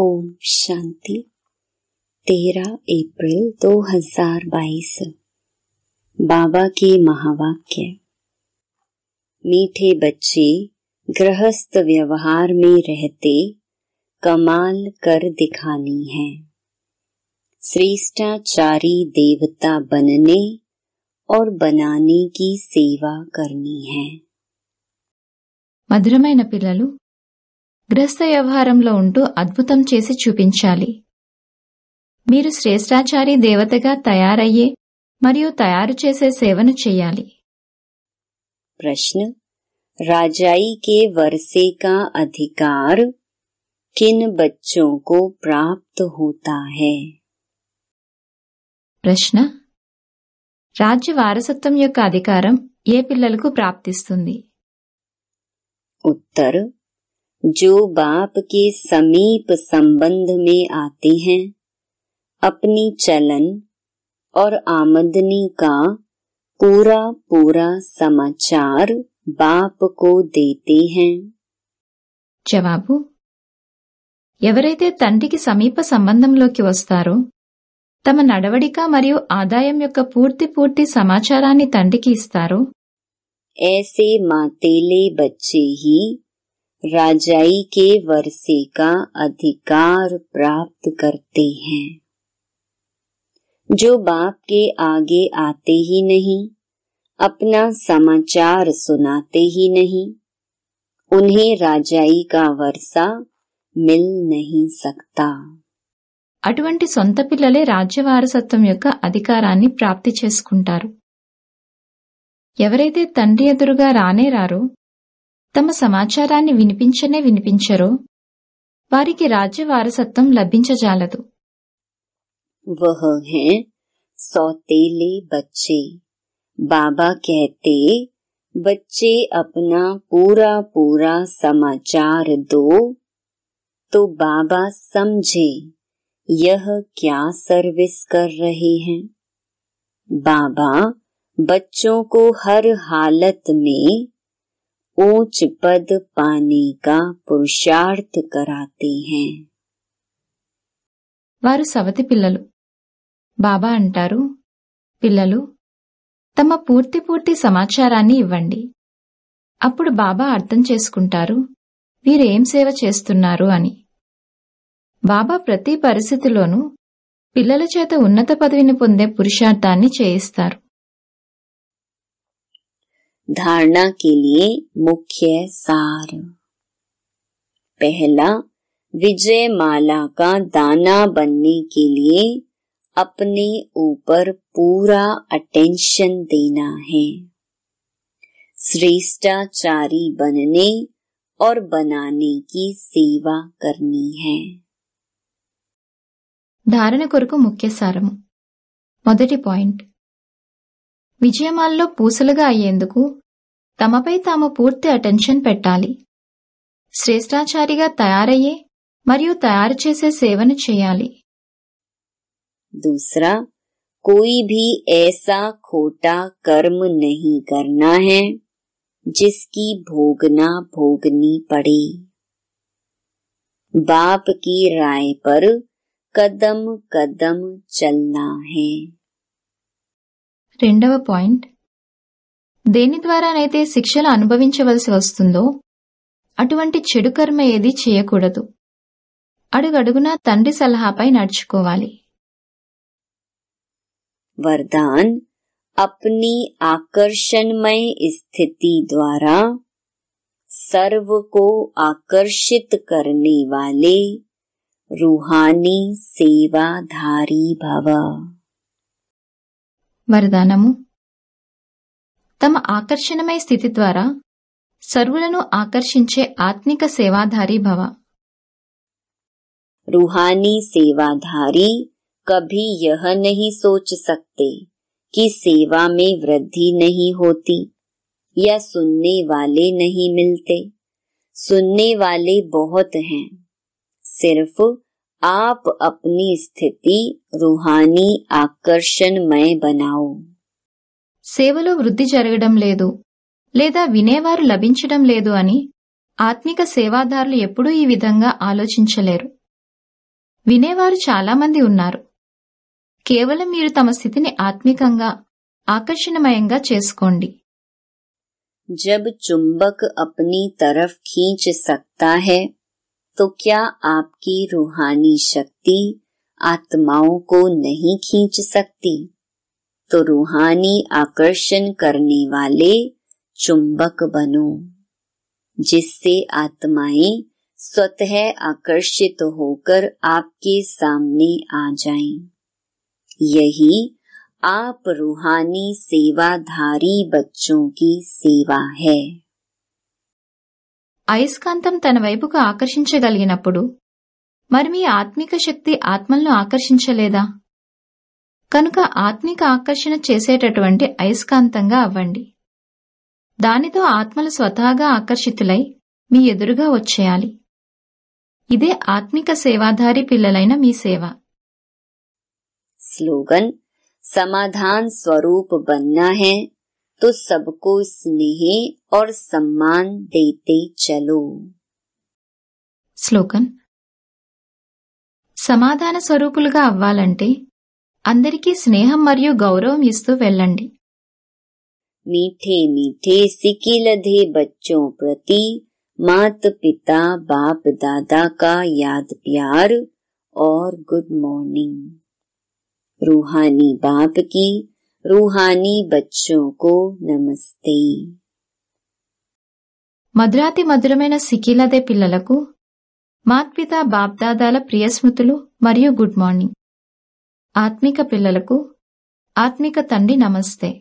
ओम शांति तेरह अप्रैल 2022 बाबा के महावाक्य मीठे बच्चे गृहस्थ व्यवहार में रहते कमाल कर दिखानी है श्रेष्ठाचारी देवता बनने और बनाने की सेवा करनी है मधुरम पिलू గ్రస్త వ్యవహారంలో ఉంటూ అద్భుతం చేసి చూపించాలి మీరు శ్రేష్టాచారి దేవతగా తయారయ్యే మరియు తయారు చేసే సేవను చేయాలి ప్రశ్న రాజాయి కే वर्षे का కిన్ किन बच्चों को प्राप्त ప్రశ్న రాజ్య వారసత్వం యొక్క అధికారం ఏ పిల్లలకు ప్రాప్తిస్తుంది ఉత్తరు जो बाप के समीप संबंध में आते हैं अपनी चलन और आमदनी का पूरा पूरा समाचार बाप को देते हैं जवाबू एवरते तंड की समीप संबंध लो तम नडवड़क मरी आदाय पूर्ति पूर्ति समाचारा तंड की इतारो ऐसे मातेले बच्चे ही राजाई के वर्षे का अधिकार प्राप्त करते हैं जो बाप के आगे आते ही नहीं अपना समाचार सुनाते ही नहीं उन्हें राजाई का वर्षा मिल नहीं सकता అటువంటి సొంత పిల్లలే రాజ్య వారసత్వం యొక్క అధికారాన్ని ప్రాప్తి చేసుకుంటారు ఎవరైతే తండ్రి ఎదురుగా తమ సమాచారాన్ని వినిపించనే వినిపించరు వారికి రాజ్య వారసత్వం లభించజాలదు వహ హే सौतेले बच्चे बाबा कहते बच्चे अपना पूरा पूरा समाचार दो तो बाबा समझे यह क्या सर्विस कर रहे हैं बाबा बच्चों को हर हालत में ऊंच पद पाने का पुरुषार्थ कराते हैं వారు సవతి పిల్లలు బాబా అంటారు పిల్లలు తమ పూర్తి పూర్తి సమాచారాన్ని ఇవ్వండి అప్పుడు బాబా అర్థం చేసుకుంటారు వీరేం సేవ చేస్తున్నారు అని బాబా ప్రతి పరిస్థితిలోనూ పిల్లల చేత ఉన్నత పదవిని పొందే పురుషార్థాన్ని చేయిస్తారు धारणा के लिए मुख्य सार पहला विजय माला का दाना बनने के लिए अपने ऊपर पूरा अटेंशन देना है श्रेष्ठाचारी बनने और बनाने की सेवा करनी है धारण కొరకు मुख्य సారము మొదటి पॉइंट విజయమల్ల పూసలుగా అయ్యేందుకు తమపై తాము పూర్తి అటెన్షన్ పెట్టాలి శ్రేష్టాచారిగా తయారయ్యే మరియు తయారుచేసి సేవన చేయాలి दूसरा कोई भी ऐसा खोटा कर्म नहीं करना है जिसकी भोगना भोगनी पड़ी बाप की राय पर कदम कदम चलना है రెండవ పాయింట్ దేని ద్వారానైతే శిక్షలు అనుభవించవలసి వస్తుందో అటువంటి చెడు కర్మ ఏది చేయకూడదు అడుగడుగునా తండ్రి సలహాపై నడుచుకోవాలి వర్దాన్ అప్ని आकर्षणमय స్థితి ద్వారా सर्व को आकर्षित करने वाले रूहानी सेवाधारी भव वरदान तम ఆకర్షణమై స్థితి द्वारा సర్వులను आकर्षे आत्मिक सेवाधारी भव रूहानी सेवाधारी कभी यह नहीं सोच सकते कि सेवा में वृद्धि नहीं होती या सुनने वाले नहीं मिलते सुनने वाले बहुत हैं सिर्फ आप अपनी స్థితి रूहानी ఆకర్షణమయ बनाओ సేవలో వృద్ధి జరగడం లేదు లేదా వినేవారు లభించడం లేదు అని ఆత్మిక సేవాదారులు ఎప్పుడూ ఈ విధంగా ఆలోచించలేరు వినేవారు చాలామంది ఉన్నారు కేవలం మీరు తమ స్థితిని ఆత్మికంగా ఆకర్షణమయంగా చేసుకోండి జబ్ చుంబక్ అప్ని తరఫ్ ఖీంచ్ సక్తా హై तो क्या आपकी रूहानी शक्ति आत्माओं को नहीं खींच सकती तो रूहानी आकर्षण करने वाले चुंबक बनो जिससे आत्माएं स्वतः आकर्षित होकर आपके सामने आ जाएं। यही आप रूहानी सेवाधारी बच्चों की सेवा है అయస్కాంతం తన వైపుకు ఆకర్షించగలిగినప్పుడు మరి మీ ఆత్మిక శక్తి ఆత్మలను ఆకర్షించలేదా కనుక ఆత్మిక ఆకర్షణ చేసేటటువంటి అయస్కాంతంగా అవ్వండి దానితో ఆత్మలు స్వతహాగా ఆకర్షితులై మీ ఎదురుగా వచ్చేయాలి ఇదే ఆత్మిక సేవాధారి పిల్లలైన మీ సేవ స్లోగన్ సమాధాన్ స్వరూప్ బన్నా హే तो सबको स्नेह और सम्मान देते चलो శ్లోకం సమాధాన స్వరూపులుగా అవ్వాలంటే అందరికీ స్నేహం మరియు గౌరవం ఇస్తూ వెళ్ళండి मीठे मीठे सिकी लधे बच्चों प्रति मात पिता बाप दादा का याद प्यार और गुड मॉर्निंग रूहानी बाप की రూహానీ बच्चों నమస్తే మధురాతి మధురమైన సికిలదే పిల్లలకు మాత్పిత బాప్దాదాల ప్రియ స్మృతులు మరియు గుడ్ మార్నింగ్ ఆత్మిక పిల్లలకు ఆత్మిక తండ్రి నమస్తే